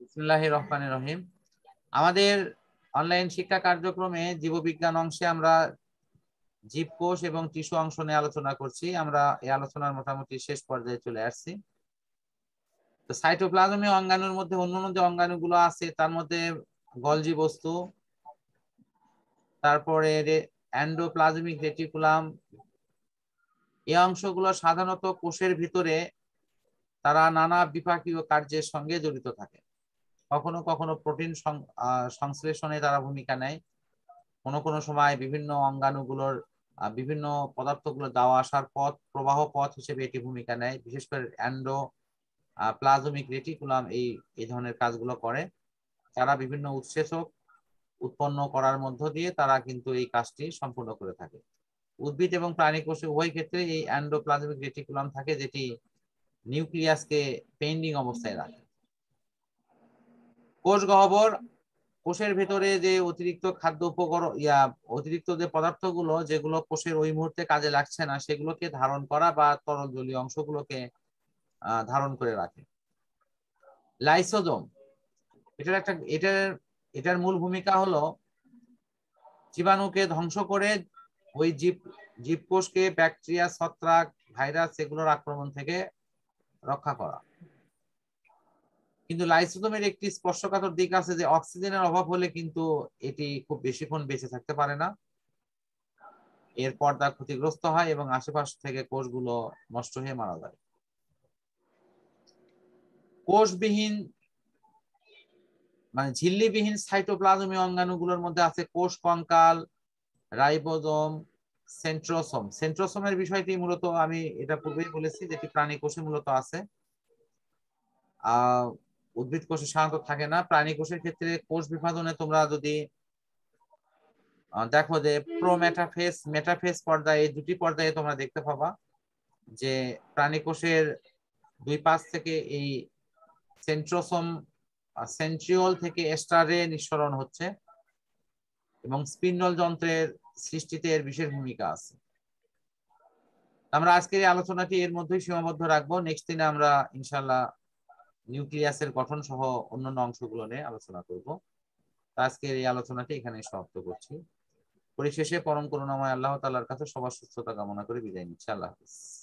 বিসমুল্লাহ রহিম আমাদের অনলাইন শিক্ষা কার্যক্রমে জীববিজ্ঞান অংশে আমরা জীবকোষ এবং টিস্যু অংশ নিয়ে আলোচনা করছি আমরা এই আলোচনার মোটামুটি শেষ পর্যায়ে চলে আসছি তো সাইটোপ্লাজমে অঙ্গাণুর মধ্যে অন্যান্য যে অঙ্গাণুগুলো আছে তার মধ্যে গলজি বস্তু তারপরে অ্যান্ডোপ্লাজমিক রেটিকুলাম এই অংশগুলো সাধারণত কোষের ভিতরে তারা নানা বিপাকীয় কার্যের সঙ্গে জড়িত থাকে কখনো কখনো প্রোটিন সংশ্লেষণে তারা ভূমিকা নেয় কোন কোন সময় বিভিন্ন অঙ্গাণুগুলোর বিভিন্ন পদার্থগুলো দেওয়া আসার পথ প্রবাহ পথ হিসেবে এটি ভূমিকা নেয় বিশেষ করে অ্যান্ডো প্লাজমিক রেটিকুলাম এই এই ধরনের কাজগুলো করে তারা বিভিন্ন উৎসেচক উৎপন্ন করার মধ্য দিয়ে তারা কিন্তু এই কাজটি সম্পূর্ণ করে থাকে উদ্ভিদ এবং প্রাণী কোষে উভয় ক্ষেত্রে এই অ্যান্ডোপ্লাজমিক রেটিকুলাম থাকে যেটি নিউক্লিয়াসকে পেন্ডিং অবস্থায় রাখে কোষ গহ্বর কোষের ভেতরে যে অতিরিক্ত খাদ্য উপকরণ ইয়া অতিরিক্ত যে পদার্থগুলো যেগুলো কোষের ওই মুহূর্তে কাজে লাগছে না সেগুলোকে ধারণ করা বা তরল জলীয় অংশগুলোকে ধারণ করে রাখে লাইসোজোম এটার একটা এটার এটার মূল ভূমিকা হলো জীবাণুকে ধ্বংস করে ওই জীব জীবকোষকে ব্যাকটেরিয়া ছত্রাক ভাইরাস এগুলোর আক্রমণ থেকে রক্ষা করা কিন্তু লাইসোজোমের একটি স্পর্শকাতর দিক আছে যে অক্সিজেনের অভাব হলে কিন্তু এটি খুব বেশিক্ষণ বেঁচে থাকতে পারে না এর তার ক্ষতিগ্রস্ত হয় এবং আশেপাশ থেকে কোষগুলো নষ্ট হয়ে মারা যায় কোষবিহীন মানে ঝিল্লিবিহীন সাইটোপ্লাজমে অঙ্গাণুগুলোর মধ্যে আছে কোষ কঙ্কাল রাইবোজম সেন্ট্রোসম সেন্ট্রোসমের বিষয়টি মূলত আমি এটা পূর্বেই বলেছি যেটি প্রাণী কোষে মূলত আছে আহ উদ্ভিদ কোষে সাধারণত থাকে না প্রাণী কোষের ক্ষেত্রে কোষ বিভাজনে তোমরা যদি দেখো যে প্রোমেটাফেস মেটাফেস পর্দা এই দুটি পর্দায় তোমরা দেখতে পাবা যে প্রাণী কোষের দুই পাশ থেকে এই সেন্ট্রোসোম সেন্ট্রিওল থেকে এস্টারে নিঃসরণ হচ্ছে এবং স্পিন্ডল যন্ত্রের সৃষ্টিতে এর বিশেষ ভূমিকা আছে আমরা আজকের এই আলোচনাটি এর মধ্যেই সীমাবদ্ধ রাখবো নেক্সট দিনে আমরা ইনশাল্লাহ নিউক্লিয়াসের গঠন সহ অন্যান্য অংশগুলো নিয়ে আলোচনা করব আজকের এই আলোচনাটি এখানে সমাপ্ত করছি পরিশেষে পরম করুণাময় আল্লাহ তাল্লাহার কাছে সবার সুস্থতা কামনা করে বিদায় নিচ্ছি আল্লাহ হাফিজ